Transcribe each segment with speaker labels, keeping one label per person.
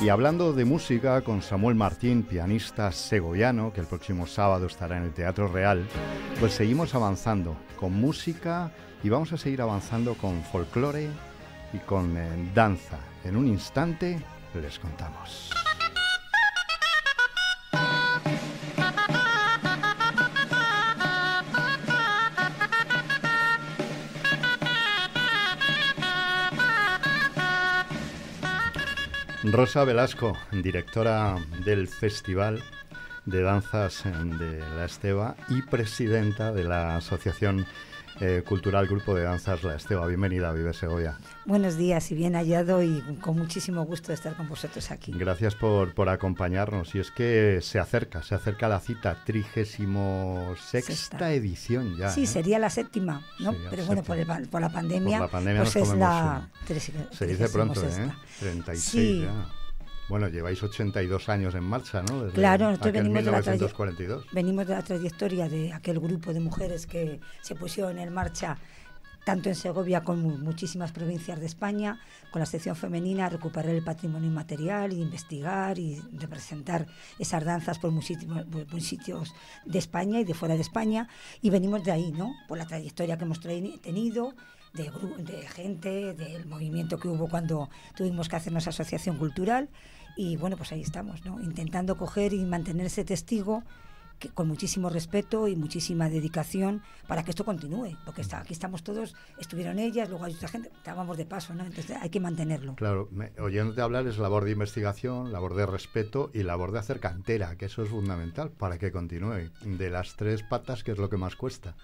Speaker 1: Y hablando de música con Samuel Martín, pianista segoviano, que el próximo sábado estará en el Teatro Real, pues seguimos avanzando con música y vamos a seguir avanzando con folclore y con eh, danza. En un instante les contamos. Rosa Velasco, directora del Festival de Danzas de la Esteba y presidenta de la Asociación eh, cultural Grupo de Danzas La Esteba. Bienvenida, a Vive Segovia.
Speaker 2: Buenos días y bien hallado y con muchísimo gusto de estar con vosotros aquí.
Speaker 1: Gracias por, por acompañarnos. Y es que se acerca, se acerca la cita, 36 sexta edición ya. Sí, ¿eh? sería
Speaker 2: la séptima, ¿no? Pero bueno, por, la pandemia, por la pandemia pues es la... Se dice pronto, ¿eh?
Speaker 1: 36 sí. Bueno, lleváis 82 años en marcha, ¿no? claro, nosotros venimos de,
Speaker 2: la trayectoria de aquel grupo de mujeres que se pusieron en marcha tanto en Segovia como en muchísimas provincias de España, con la sección femenina, recuperar el patrimonio inmaterial e investigar y representar esas danzas por, por sitios de España y de fuera de España. Y venimos de ahí, ¿no? Por la trayectoria que hemos tenido de, gente, del movimiento que hubo cuando tuvimos que hacernos asociación cultural. Y bueno, pues ahí estamos, ¿no? intentando coger y mantener ese testigo que, con muchísimo respeto y muchísima dedicación para que esto continúe, porque está, aquí estamos todos, estuvieron ellas, luego hay otra gente, estábamos de paso, ¿no? Entonces hay que mantenerlo.
Speaker 1: Claro, oyéndote hablar es labor de investigación, labor de respeto y labor de hacer cantera, que eso es fundamental para que continúe, de las tres patas que es lo que más cuesta.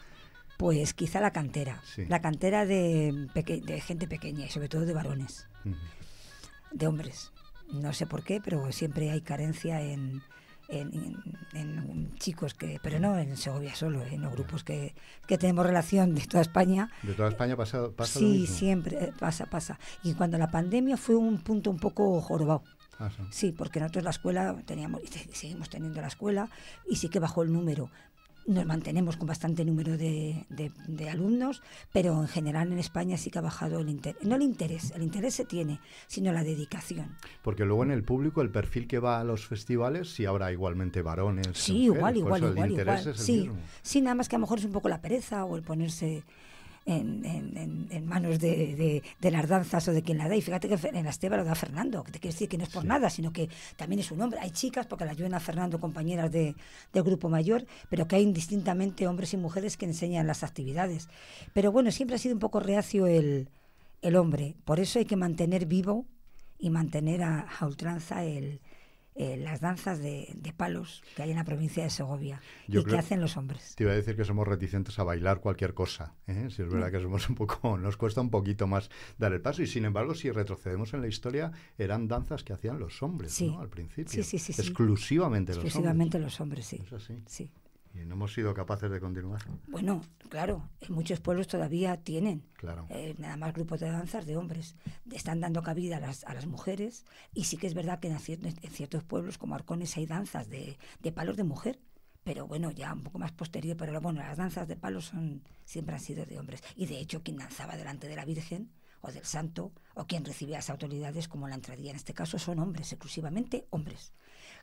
Speaker 2: Pues quizá la cantera, la cantera de, gente pequeña y sobre todo de varones, de hombres. No sé por qué, pero siempre hay carencia en, en, chicos que, pero no en Segovia solo, eh, en los grupos que, que tenemos relación de toda España.
Speaker 1: De toda España pasa, Sí, lo mismo? siempre eh,
Speaker 2: pasa, pasa. Y cuando la pandemia fue un punto un poco jorobado. Ah, sí. porque nosotros la escuela teníamos, seguimos teniendo la escuela y sí que bajó el número, nos mantenemos con bastante número de, de, alumnos, pero en general en España sí que ha bajado el interés. No el interés, el interés se tiene, sino la dedicación.
Speaker 1: Porque luego en el público, el perfil que va a los festivales, si habrá igualmente varones. Sí, igual, igual, igual. Sí,
Speaker 2: sí, nada más que a lo mejor es un poco la pereza o el ponerse en, manos de, de, las danzas o de quien la da. Y fíjate que en la Esteba lo da Fernando, que te quiere decir que no es por nada, sino que también es un hombre. Hay chicas, porque la ayudan a Fernando, compañeras del de, grupo mayor, pero que hay indistintamente hombres y mujeres que enseñan las actividades. Pero bueno, siempre ha sido un poco reacio el, el hombre. Por eso hay que mantener vivo y mantener a, a ultranza el, eh, las danzas de, palos que hay en la provincia de Segovia y que hacen los hombres.
Speaker 1: Te iba a decir que somos reticentes a bailar cualquier cosa. ¿eh? Si es verdad que somos un poco, nos cuesta un poquito más dar el paso. Y sin embargo, si retrocedemos en la historia, eran danzas que hacían los hombres ¿no? al principio. Exclusivamente los hombres. Exclusivamente
Speaker 2: los hombres, sí. sí.
Speaker 1: ¿Y no hemos sido capaces de continuar?
Speaker 2: Bueno, claro, en muchos pueblos todavía tienen. Eh, nada más grupos de danzas de hombres. Están dando cabida a las, a las mujeres. Y sí que es verdad que en, en ciertos pueblos, como Arcones, hay danzas de, de, palos de mujer. Pero bueno, ya un poco más posterior. Pero bueno, las danzas de palos son, siempre han sido de hombres. Y de hecho, quien danzaba delante de la Virgen o del santo o quien recibía las autoridades como la entradía. En este caso son hombres, exclusivamente hombres.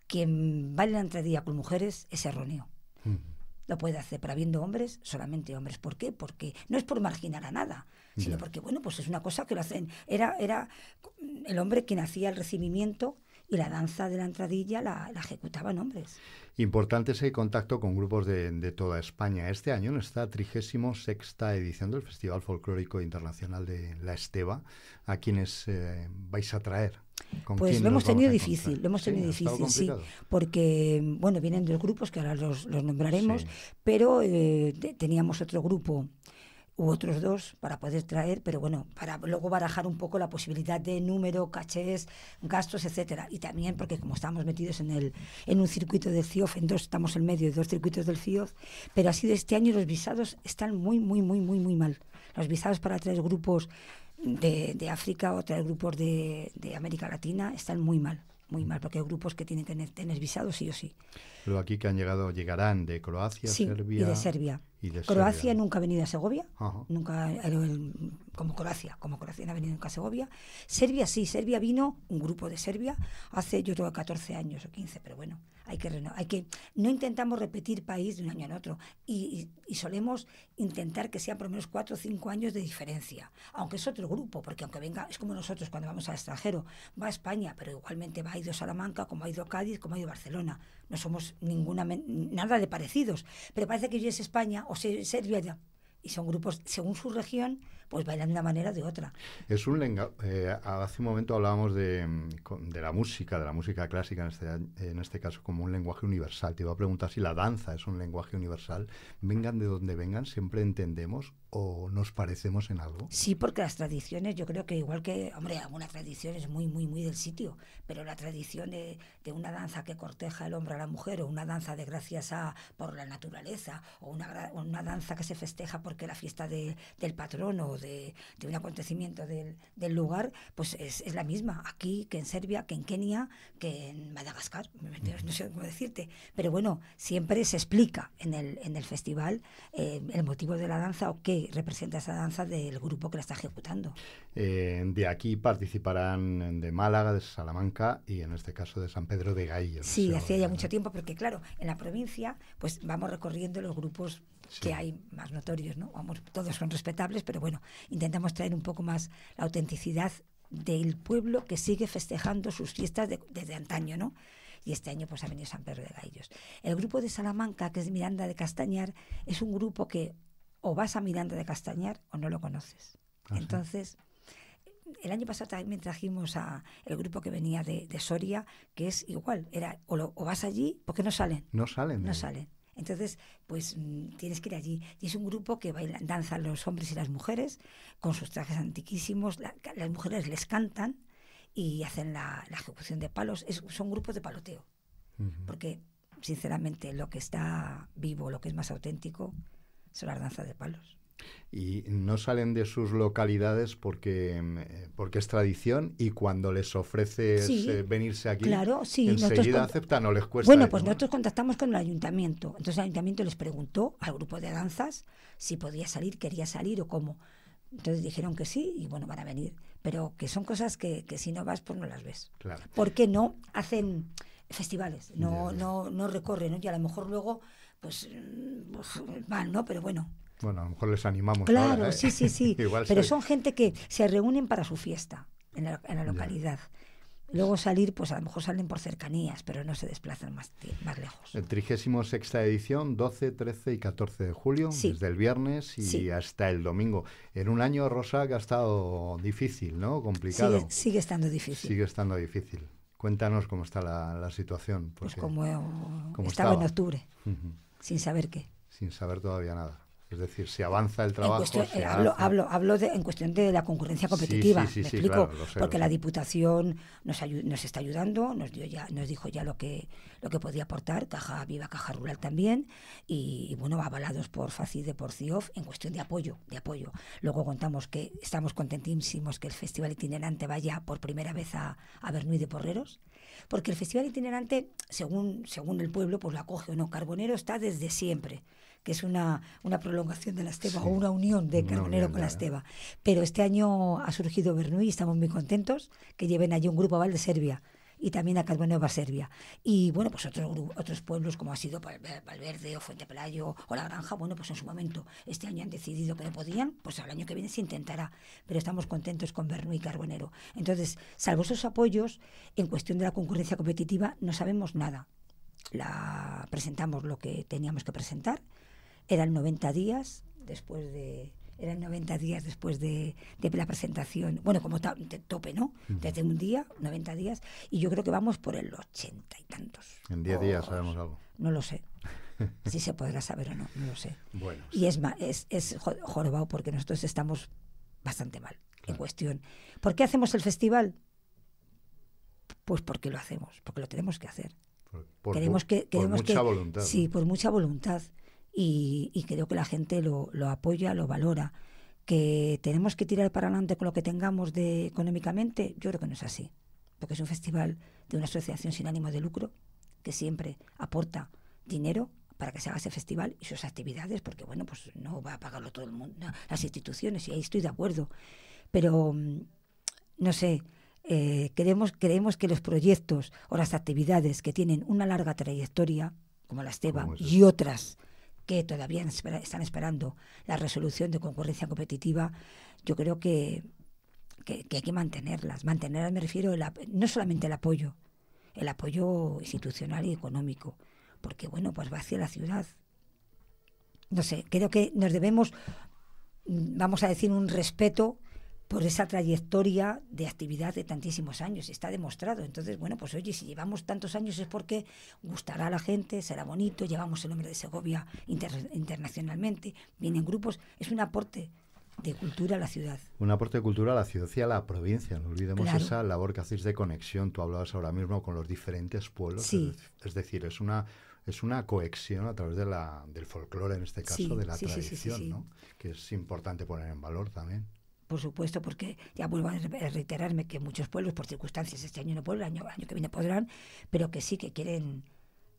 Speaker 2: Quien baila la entradía con mujeres es erróneo lo puede hacer, pero habiendo hombres, solamente hombres. ¿Por qué? Porque no es por marginar a nada, sino porque, bueno, pues es una cosa que lo hacen. Era, era el hombre quien hacía el recibimiento y la danza de la entradilla la, ejecutaban hombres.
Speaker 1: Importante ese contacto con grupos de, toda España. Este año, en esta 36 edición del Festival Folclórico Internacional de La Esteba, ¿a quienes eh, vais a traer? Pues lo hemos tenido difícil, lo hemos tenido difícil, sí,
Speaker 2: porque bueno, vienen dos grupos que ahora los, nombraremos, pero eh, teníamos otro grupo u otros dos para poder traer, pero bueno, para luego barajar un poco la posibilidad de número, cachés, gastos, etcétera. Y también porque como estamos metidos en el en un circuito del CIOF, en dos estamos en medio de dos circuitos del CIOF, pero así de este año los visados están muy muy muy muy muy mal. Los visados para tres grupos de, de África o tres grupos de, de América Latina están muy mal muy mal, porque hay grupos que tienen que tener, tener visados sí o sí.
Speaker 1: Pero aquí que han llegado, llegarán de Croacia, Y de Serbia. Croacia
Speaker 2: nunca ha venido a Segovia, nunca eh, como Croacia, como Croacia no ha venido nunca a Segovia. Serbia sí, Serbia vino, un grupo de Serbia, hace yo creo 14 años o 15, pero bueno, hay que, hay que no intentamos repetir país de un año en otro y, solemos intentar que sean por lo menos 4 o 5 años de diferencia, aunque es otro grupo, porque aunque venga, es como nosotros cuando vamos al extranjero, va a España, pero igualmente va a a Salamanca, como ha ido a Cádiz, como ha ido a Barcelona no somos ninguna, nada de parecidos, pero parece que yo es España o Serbia y son grupos, según su región, pues bailan de una manera o de otra.
Speaker 1: Es un lenguaje eh, hace un momento hablábamos de, mm, de, la música, de la música clásica en este, en este caso, como un lenguaje universal. Te iba a preguntar si la danza es un lenguaje universal. Vengan de donde vengan, siempre entendemos o nos parecemos en algo?
Speaker 2: Sí, porque las tradiciones, yo creo que igual que, hombre, alguna tradición es muy, muy, muy del sitio, pero la tradición de, una danza que corteja el hombre a la mujer, o una danza de gracias a por la naturaleza, o una, una danza que se festeja porque la fiesta de, del patrón o de, un acontecimiento del, lugar, pues es, es, la misma aquí que en Serbia, que en Kenia, que en Madagascar, no sé cómo decirte, pero bueno, siempre se explica en el, en el festival eh, el motivo de la danza o qué representa esa danza del grupo que la está ejecutando.
Speaker 1: Eh, de aquí participarán de Málaga, de Salamanca y en este caso de San Pedro de gallos Sí, hacía
Speaker 2: ya mucho tiempo, porque claro, en la provincia pues vamos recorriendo los grupos que hay más notorios, ¿no? todos son respetables, pero bueno, intentamos traer un poco más la autenticidad del pueblo que sigue festejando sus fiestas desde antaño, ¿no? Y este año pues ha venido San Pedro de Gallos. El grupo de Salamanca, que es Miranda de Castañar, es un grupo que o vas a Miranda de Castañar o no lo conoces. Ah, Entonces, el año pasado también trajimos a el grupo que venía de, Soria, que es igual, era o, vas allí porque no salen.
Speaker 1: No salen. No salen.
Speaker 2: Entonces, pues mm, tienes que ir allí. Y es un grupo que bailan danzan los hombres y las mujeres con sus trajes antiquísimos. las mujeres les cantan y hacen la, ejecución de palos. Es, son grupos de paloteo. Porque, sinceramente, lo que está vivo, lo que es más auténtico, son las danza de palos.
Speaker 1: Y no salen de sus localidades porque, mm, eh, porque es tradición y cuando les ofreces eh, venirse aquí, claro, sí, enseguida aceptan o les cuesta. Bueno, pues nosotros contactamos
Speaker 2: con el ayuntamiento. Entonces el ayuntamiento les preguntó al grupo de danzas si podía salir, quería salir o cómo. Entonces dijeron que sí y bueno, van a venir. Pero que son cosas que, si no vas, pues no las ves. Claro. ¿Por no hacen festivales? No, no, recorren. Y a lo mejor luego pues mal, ¿no? Pero bueno.
Speaker 1: Bueno, a lo mejor les animamos. Claro, ¿eh? sí, sí, sí. Pero son
Speaker 2: gente que se reúnen para su fiesta en la, en la localidad. Luego salir, pues a lo mejor salen por cercanías, pero no se desplazan más, más lejos.
Speaker 1: El 36 edición, 12, 13 y 14 de julio, desde el viernes y hasta el domingo. En un año, Rosa, que ha estado difícil, ¿no? Complicado. Sigue, sigue estando difícil. Sigue estando difícil. Cuéntanos cómo está la, la situación. pues como, como estaba, en octubre.
Speaker 2: Sin saber qué.
Speaker 1: Sin saber todavía nada. Es decir, si avanza el trabajo. Eh, hablo,
Speaker 2: hablo, en cuestión de la concurrencia competitiva, me explico, porque la Diputación nos, nos está ayudando, nos dio ya, nos dijo ya lo que lo que podía aportar, Caja Viva, Caja Rural también, y, bueno, avalados por FACIDE, por CIOF, en cuestión de apoyo, de apoyo. Luego contamos que estamos contentísimos que el Festival Itinerante vaya por primera vez a, a Bernuy de Porreros, porque el festival itinerante, según, según el pueblo, pues lo acoge o no. Carbonero está desde siempre, que es una, prolongación de la Esteba o una unión de Carbonero con la Esteba. Pero este año ha surgido Bernuy y estamos muy contentos que lleven allí un grupo Val de Serbia y también Carbonero en Nueva Serbia. Y bueno, pues otros, otros pueblos como ha sido Valverde o Fuente Pelayo o La Granja, bueno, pues en su momento este año han decidido que no podían, pues al año que viene se intentará, pero estamos contentos con Bernu y Carbonero. Entonces, salvo esos apoyos, en cuestión de la concurrencia competitiva no sabemos nada. La presentamos lo que teníamos que presentar, eran 90 días después de eran 90 días después de, la presentación, bueno, como de tope, ¿no? Desde un día, 90 días, y yo creo que vamos por el ochenta y
Speaker 1: tantos. En 10 días oh, sabemos algo.
Speaker 2: No lo sé. Si se podrá saber o no, no lo sé. Bueno. Y es, es, es jorobado porque nosotros estamos bastante mal en cuestión. ¿Por qué hacemos el festival? Pues porque lo hacemos, porque lo tenemos que hacer.
Speaker 1: Por, que, queremos mucha voluntad. Sí,
Speaker 2: por mucha voluntad y, creo que la gente lo, lo, apoya, lo valora. Que tenemos que tirar para adelante con lo que tengamos de, económicamente, yo creo que no es así, porque es un festival de una asociación sin ánimo de lucro que siempre aporta dinero para que se haga ese festival y sus actividades, porque bueno, pues no va a pagarlo todo el mundo, las instituciones, y ahí estoy de acuerdo. Pero, mm, no sé, eh, creemos, creemos que los proyectos o las actividades que tienen una larga trayectoria, como la Esteba y otras que todavía están esperando la resolución de concurrencia competitiva, yo creo que, que, hay que mantenerlas. Mantenerlas me refiero no solamente el apoyo, el apoyo institucional y económico, porque bueno, pues va hacia la ciudad. No sé, creo que nos debemos, mm, vamos a decir, un respeto por esa trayectoria de actividad de tantísimos años. Está demostrado. Entonces, bueno, pues oye, si llevamos tantos años es porque gustará a la gente, será bonito, llevamos el nombre de Segovia internacionalmente, vienen grupos, es un aporte de cultura a la ciudad.
Speaker 1: Un aporte de cultura a la ciudad y a la provincia. No olvidemos esa labor que hacéis de conexión. Tú hablabas ahora mismo con los diferentes pueblos. Es decir, es una es una cohesión a través de la, del folclore, en este caso, de la tradición, ¿no? que es importante poner en valor también
Speaker 2: por supuesto, porque ya vuelvo a reiterarme que muchos pueblos, por circunstancias, este año no pueden, el año, que viene podrán, pero que sí que quieren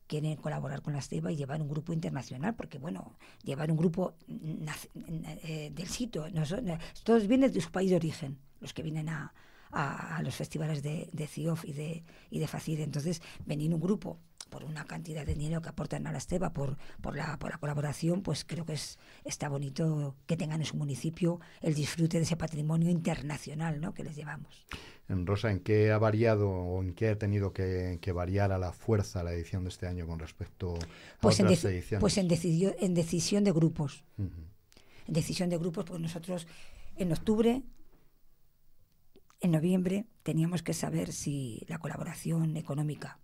Speaker 2: quieren colaborar con la CEBA y llevar un grupo internacional, porque bueno, llevar un grupo eh, del sitio, eh, todos vienen de su país de origen, los que vienen a, a, los festivales de, de CIOF y de, y de FACID, entonces venir un grupo por una cantidad de dinero que aportan a la Esteba por, la, colaboración, pues creo que es, está bonito que tengan en su municipio el disfrute de ese patrimonio internacional que les llevamos.
Speaker 1: Rosa, ¿en qué ha variado o en qué ha tenido que, variar a la fuerza la edición de este año con respecto a pues otras Pues en,
Speaker 2: decisión en decisión de grupos. En decisión de grupos, pues nosotros en octubre en noviembre teníamos que saber si la colaboración económica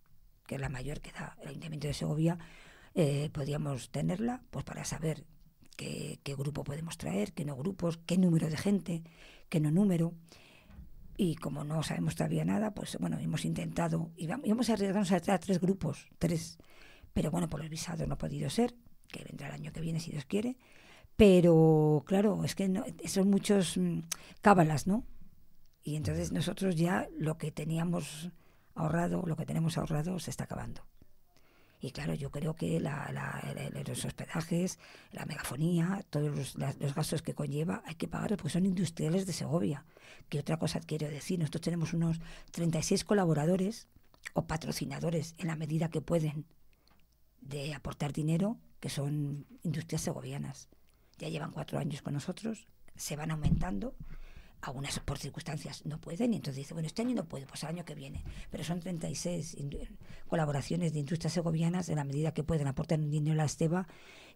Speaker 2: que es la mayor que da el Ayuntamiento de Segovia, eh, podíamos tenerla pues para saber qué, grupo podemos traer, qué no grupos, qué número de gente, qué no número. Y como no sabemos todavía nada, pues bueno, hemos intentado, y vamos a arriesgarnos a tres grupos, tres. Pero bueno, por el visado no ha podido ser, que vendrá el año que viene si Dios quiere. Pero claro, es que son muchos mm, cábalas, ¿no? Y entonces nosotros ya lo que teníamos ahorrado, lo que tenemos ahorrado se está acabando. Y claro, yo creo que los hospedajes, la megafonía, todos los, los, gastos que conlleva, hay que pagarlos pues porque son industriales de Segovia. Que otra cosa quiero decir, nosotros tenemos unos 36 colaboradores o patrocinadores en la medida que pueden de aportar dinero, que son industrias segovianas. Ya llevan cuatro años con nosotros, se van aumentando algunas por circunstancias no pueden, y entonces dice, bueno, este año no puedo, pues el año que viene. Pero son 36 colaboraciones de industrias segovianas en la medida que pueden aportar dinero a la Esteba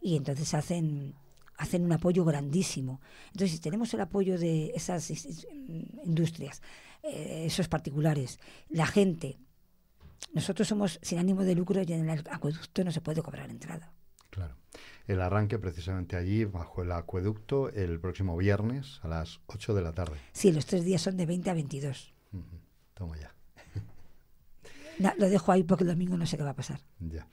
Speaker 2: y entonces hacen hacen un apoyo grandísimo. Entonces, si tenemos el apoyo de esas industrias, eh, esos particulares, la gente, nosotros somos sin ánimo de lucro y en el acueducto no se puede cobrar entrada.
Speaker 1: Claro el arranque precisamente allí, bajo el acueducto, el próximo viernes a las 8 de la tarde.
Speaker 2: Sí, los tres días son de 20 a 22. Toma ya. lo dejo ahí porque el domingo no sé qué va a pasar.
Speaker 1: Ya.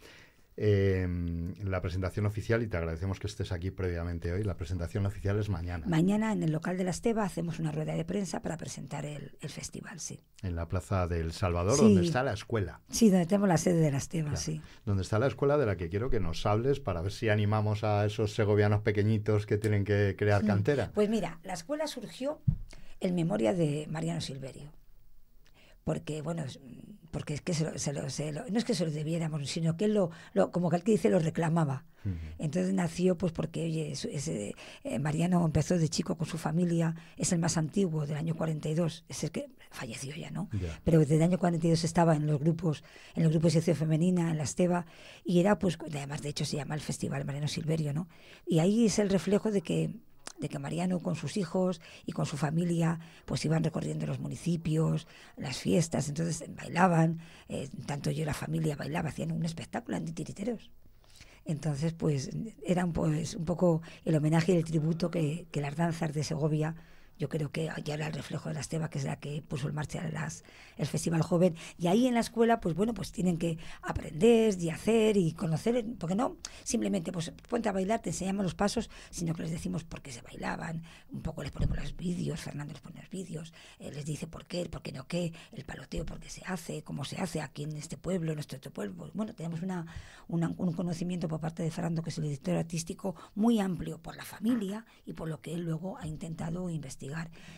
Speaker 1: Em, la presentación oficial, y te agradecemos que estés aquí previamente hoy, la presentación oficial es mañana. Mañana
Speaker 2: en el local de la Esteba hacemos una rueda de prensa para presentar el, festival, sí.
Speaker 1: En la Plaza del Salvador, donde está la escuela.
Speaker 2: Sí, donde tenemos la sede de la Esteba, sí.
Speaker 1: Donde está la escuela de la que quiero que nos hables para ver si animamos a esos segovianos pequeñitos que tienen que crear cantera.
Speaker 2: Pues mira, la escuela surgió en memoria de Mariano Silverio, porque, bueno, porque es que se lo, no es que se lo debiéramos, sino que él lo, como que dice, lo reclamaba. Entonces nació, pues porque, oye, eh, eh, Mariano empezó de chico con su familia, es el más antiguo del año 42, es el que falleció ya, ¿no? Pero desde el año 42 estaba en los grupos, en los grupos de sección femenina, en la Esteba, y era, pues, además, de hecho, se llama el Festival Mariano Silverio, ¿no? Y ahí es el reflejo de que de que Mariano con sus hijos y con su familia pues iban recorriendo los municipios, las fiestas, entonces bailaban, eh, tanto yo y la familia bailaba, hacían un espectáculo antitiriteros. Entonces, pues eran pues, un poco el homenaje y el tributo que, que las danzas de Segovia yo creo que ya era el reflejo de la Esteba, que es la que puso en marcha el Festival Joven. Y ahí en la escuela, pues bueno, pues tienen que aprender y hacer y conocer, porque no, simplemente pues ponte a bailar, te enseñamos los pasos, sino que les decimos por qué se bailaban, un poco les ponemos los vídeos, Fernando les pone los vídeos, eh, les dice por qué, por qué no qué, el paloteo, por qué se hace, cómo se hace aquí en este pueblo, en nuestro otro pueblo. Bueno, tenemos una, un conocimiento por parte de Fernando, que es el director artístico, muy amplio por la familia y por lo que él luego ha intentado investigar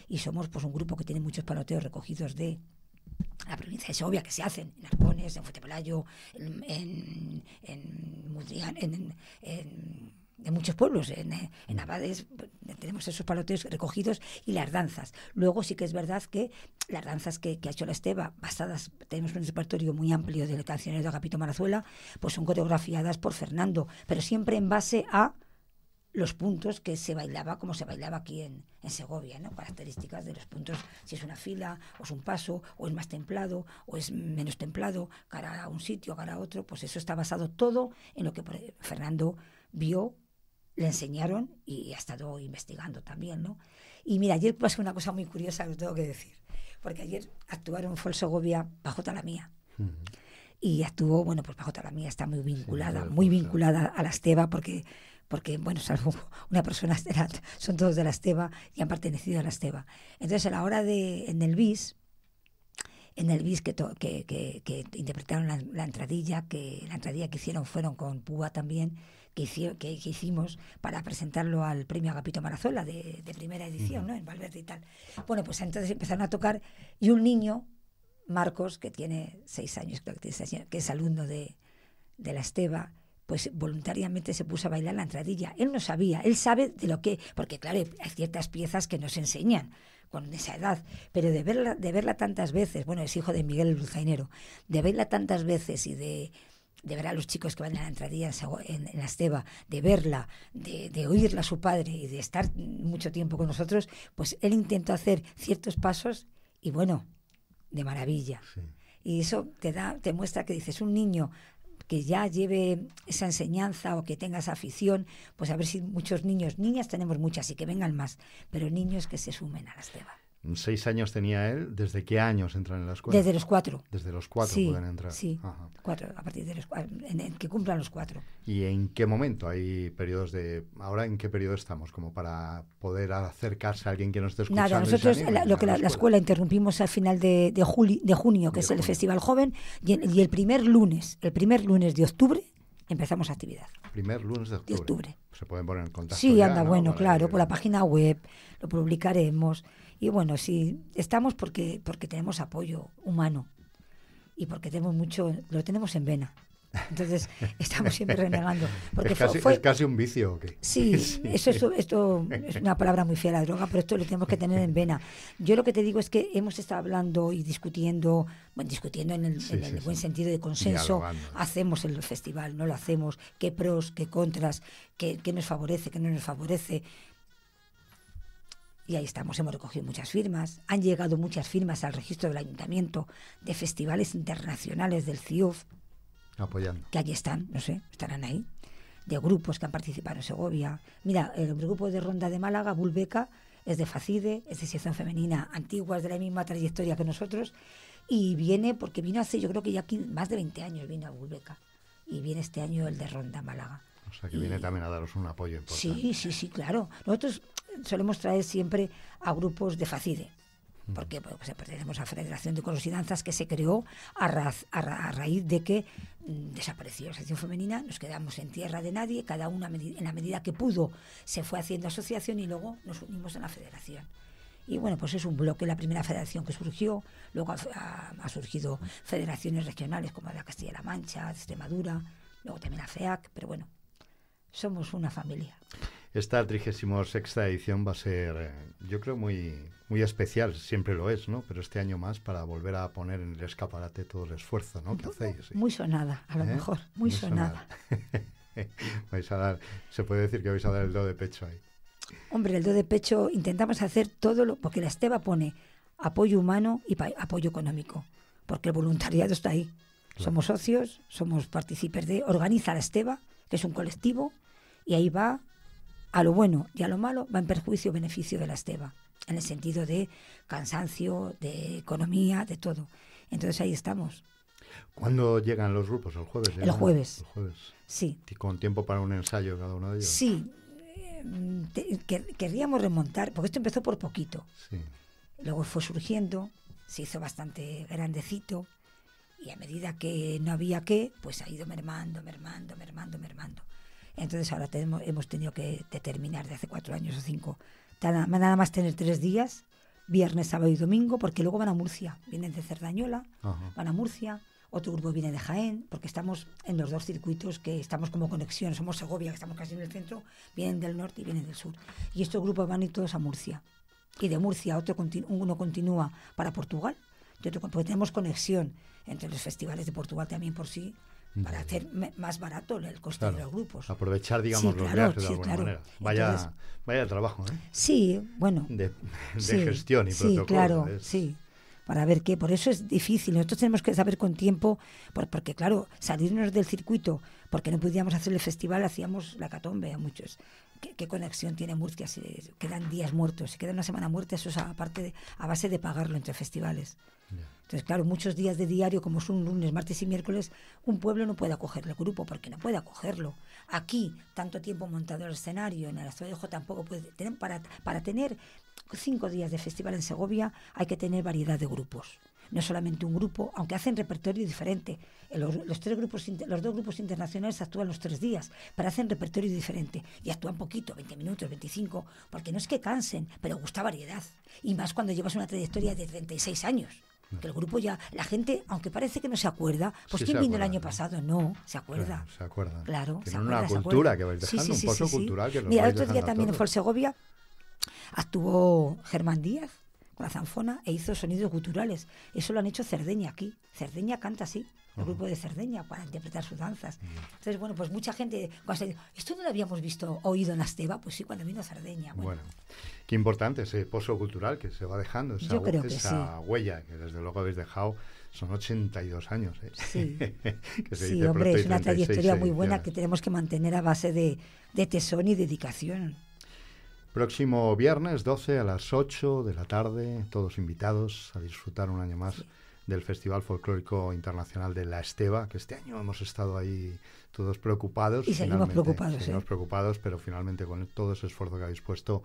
Speaker 2: y somos pues un grupo que tiene muchos paloteos recogidos de la provincia de Segovia que se hacen en Arpones, en Futeplayo, en, en, de muchos pueblos, en, Abades pues, tenemos esos paloteos recogidos y las danzas. Luego sí que es verdad que las danzas que, ha hecho la Esteba, basadas, tenemos un repertorio muy amplio de canciones de Agapito Marazuela, pues son coreografiadas por Fernando, pero siempre en base a los puntos que se bailaba como se bailaba aquí en, Segovia, ¿no? Características de los puntos, si es una fila, o es un paso, o es más templado, o es menos templado, cara a un sitio, cara a otro, pues eso está basado todo en lo que Fernando vio, le enseñaron y ha estado investigando también, ¿no? Y mira, ayer pasó una cosa muy curiosa, lo tengo que decir, porque ayer actuaron Fol Segovia bajo Talamía. Y actuó, bueno, pues bajo Talamía está muy vinculada, muy pues, vinculada a la Esteba, porque porque, bueno, salvo una persona, son todos de la Esteba y han pertenecido a la Esteba. Entonces, a la hora de, en el bis, en el bis que, que, interpretaron la, entradilla, que la entradilla que hicieron fueron con Púa también, que, que, hicimos para presentarlo al premio Agapito Marazola de, primera edición, ¿no? En Valverde y tal. Bueno, pues entonces empezaron a tocar y un niño, Marcos, que tiene seis años, que es alumno de, de la Esteba, pues voluntariamente se puso a bailar la entradilla. Él no sabía, él sabe de lo que, porque claro, hay ciertas piezas que nos enseñan con esa edad, pero de verla, de verla tantas veces, bueno, es hijo de Miguel Luzainero, de verla tantas veces y de, de ver a los chicos que van a la entradilla en, en, la esteba, de verla, de, oírla a su padre y de estar mucho tiempo con nosotros, pues él intentó hacer ciertos pasos y bueno, de maravilla. Y eso te da, te muestra que dices, un niño que ya lleve esa enseñanza o que tenga esa afición, pues a ver si muchos niños, niñas tenemos muchas y que vengan más, pero niños que se sumen a las temas.
Speaker 1: Seis años tenía él. ¿Desde qué años entran en la escuela? Desde los cuatro. Desde los cuatro pueden entrar. Sí,
Speaker 2: cuatro, a partir de los en, que cumplan los cuatro.
Speaker 1: ¿Y en qué momento hay periodos de... Ahora, ¿en qué periodo estamos? Como para poder acercarse a alguien que nos esté escuchando. nosotros lo que la, escuela.
Speaker 2: interrumpimos al final de, de, de junio, que es el Festival Joven, y, el primer lunes, el primer lunes de octubre, empezamos
Speaker 1: actividad. Primer lunes de octubre. Se pueden poner en contacto. Sí, anda, bueno, claro, por
Speaker 2: la página web, lo publicaremos. Y bueno, sí, estamos porque, porque tenemos apoyo humano y porque tenemos mucho, lo tenemos en vena. Entonces estamos siempre renegando. Porque es, casi, casi un vicio. Sí, Eso, esto, es una palabra muy fea la droga, pero esto lo tenemos que tener en vena. Yo lo que te digo es que hemos estado hablando y discutiendo, bueno, discutiendo en el, buen sentido de consenso, hacemos el festival, no lo hacemos, qué pros, qué contras, qué, qué nos favorece, qué no nos favorece y ahí estamos, hemos recogido muchas firmas, han llegado muchas firmas al registro del ayuntamiento de festivales internacionales del CIUF. Apoyando. Que aquí están, no sé, estarán ahí, de grupos que han participado en Segovia. Mira, el grupo de Ronda de Málaga, Bulbeca, es de Facide, es de sección femenina, antigua, es de la misma trayectoria que nosotros, y viene, porque vino hace, yo creo que ya más de 20 años vino a Bulbeca, y viene este año el de Ronda Málaga.
Speaker 1: O sea, que viene también a daros un apoyo importante. Sí,
Speaker 2: sí, sí, claro. Nosotros solemos traer siempre a grupos de facide porque pues, pertenecemos a la Federación de Coros y Danzas que se creó a, raíz de que mm, desapareció la sección femenina, nos quedamos en tierra de nadie, cada una en la medida que pudo se fue haciendo asociación y luego nos unimos en la federación. Y bueno, pues es un bloque, la primera federación que surgió, luego ha, surgido federaciones regionales como la Castilla-La Mancha, Extremadura, luego también la FEAC, pero bueno, somos una familia.
Speaker 1: Esta 36 edición va a ser, eh, yo creo, muy, muy especial, siempre lo es, ¿no? Pero este año más para volver a poner en el escaparate todo el esfuerzo ¿no? que hacéis. Muy
Speaker 2: sonada, a lo ¿Eh? mejor, muy, sonada.
Speaker 1: vais a dar, se puede decir que vais a dar el do de pecho ahí.
Speaker 2: Hombre, el do de pecho intentamos hacer todo lo, porque la Esteba pone apoyo humano y apoyo económico, porque el voluntariado está ahí. Somos socios, somos partícipes de Organiza la Esteba, que es un colectivo, y ahí va a lo bueno y a lo malo va en perjuicio o beneficio de la esteba, en el sentido de cansancio, de economía, de todo. Entonces ahí estamos.
Speaker 1: ¿Cuándo llegan los grupos? ¿El jueves? El jueves. Sí. ¿Y con tiempo para un ensayo cada uno de ellos? Sí.
Speaker 2: Eh, queríamos remontar, porque esto empezó por poquito. Luego fue surgiendo, se hizo bastante grandecito y a medida que no había qué, pues ha ido mermando, mermando, mermando, mermando. Entonces ahora hemos tenido que determinar de hace cuatro años o cinco, nada, nada más tener tres días, viernes, sábado y domingo, porque luego van a Murcia, vienen de Cerdañola, van a Murcia, otro grupo viene de Jaén, porque estamos en los dos circuitos que estamos como conexión, somos Segovia, que estamos casi en el centro, vienen del norte y vienen del sur. Y estos grupos van y todos a Murcia. Y de Murcia otro uno continúa para Portugal, porque tenemos conexión entre los festivales de Portugal también por sí, para hacer más barato el coste de los grupos.
Speaker 1: Aprovechar, digamos, los viajes de alguna manera. Vaya, Entonces, trabajo, ¿eh? Sí, bueno. De, gestión y protocolo. Sí, claro, ¿eh?
Speaker 2: sí. Para ver qué. Por eso es difícil. Nosotros tenemos que saber con tiempo, porque, claro, salirnos del circuito, porque no podíamos hacer el festival, hacíamos la catombe a muchos. ¿Qué, conexión tiene Murcia si quedan días muertos? Si queda una semana muerta, eso es a, aparte a base de pagarlo entre festivales. Entonces, claro, muchos días de diario, como son lunes, martes y miércoles, un pueblo no puede acoger el grupo porque no puede acogerlo. Aquí, tanto tiempo montado el escenario, en el Ojo tampoco puede tener. Para, para tener cinco días de festival en Segovia, hay que tener variedad de grupos no solamente un grupo, aunque hacen repertorio diferente. Los, tres grupos, los dos grupos internacionales actúan los tres días, pero hacen repertorio diferente y actúan poquito, 20 minutos, 25, porque no es que cansen, pero gusta variedad. Y más cuando llevas una trayectoria de 36 años. Que el grupo ya, la gente, aunque parece que no se acuerda, pues ¿quién vino el año pasado? No, se acuerda. Claro, se acuerda. Claro, Tienen una cultura que va dejando, un pozo cultural que Mira, el otro día también en Folsegovia actuó ah, Germán Díaz, la zanfona e hizo sonidos guturales. Eso lo han hecho Cerdeña aquí. Cerdeña canta así, el grupo de Cerdeña, para interpretar sus danzas. Entonces, bueno, pues mucha gente, esto no lo habíamos visto, oído en Asteba, pues sí, cuando vino Cerdeña.
Speaker 1: Bueno, qué importante ese pozo cultural que se va dejando, esa, huella que desde luego habéis dejado. Son 82 años. ¿eh? Sí, hombre, es una trayectoria muy buena
Speaker 2: que tenemos que mantener a base de, de tesón y dedicación.
Speaker 1: Próximo viernes 12 a las 8 de la tarde, todos invitados a disfrutar un año más del Festival Folclórico Internacional de La Esteba, que este año hemos estado ahí todos preocupados. Y seguimos ¿eh? preocupados. pero finalmente con todo ese esfuerzo que habéis puesto,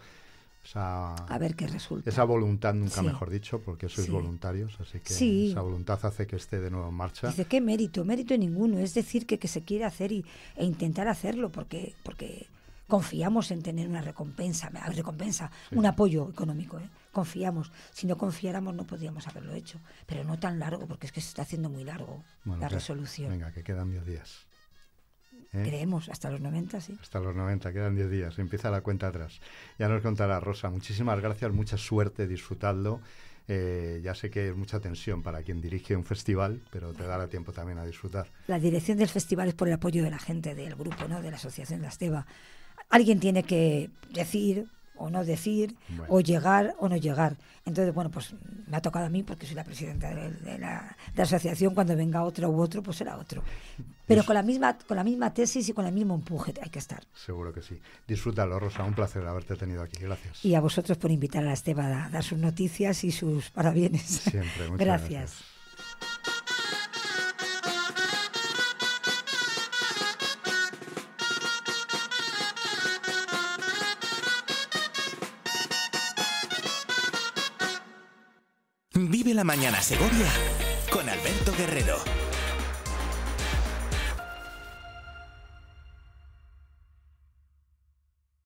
Speaker 1: esa, a ver qué resulta. Esa voluntad, nunca mejor dicho, porque sois voluntarios, así que esa voluntad hace que esté de nuevo en marcha. Dice,
Speaker 2: ¿qué mérito? Mérito ninguno. Es decir, que, que se quiere hacer y, e intentar hacerlo, porque... porque confiamos en tener una recompensa, recompensa un apoyo económico. ¿eh? Confiamos. Si no confiáramos no podríamos haberlo hecho. Pero no tan largo, porque es que se está haciendo muy largo la resolución. Venga,
Speaker 1: que quedan 10 días. ¿Eh? Creemos,
Speaker 2: hasta los 90, sí.
Speaker 1: Hasta los 90, quedan 10 días, empieza la cuenta atrás. Ya nos contará Rosa, muchísimas gracias, mucha suerte, disfrutando, eh, ya sé que es mucha tensión para quien dirige un festival, pero te dará tiempo también a disfrutar.
Speaker 2: La dirección del festival es por el apoyo de la gente del grupo, ¿no? de la Asociación de Asteba, alguien tiene que decir o no decir, o llegar o no llegar. Entonces, bueno, pues me ha tocado a mí porque soy la presidenta de, la, asociación, cuando venga otro u otro, pues será otro. Pero con la, misma, con la misma tesis y con el mismo empuje hay que estar.
Speaker 1: Seguro que sí. Disfrútalo, Rosa, un placer haberte tenido aquí. Gracias.
Speaker 2: Y a vosotros por invitar a Esteba a dar sus noticias y sus parabienes. Siempre, muchas gracias.
Speaker 1: Mañana Segovia con Alberto Guerrero.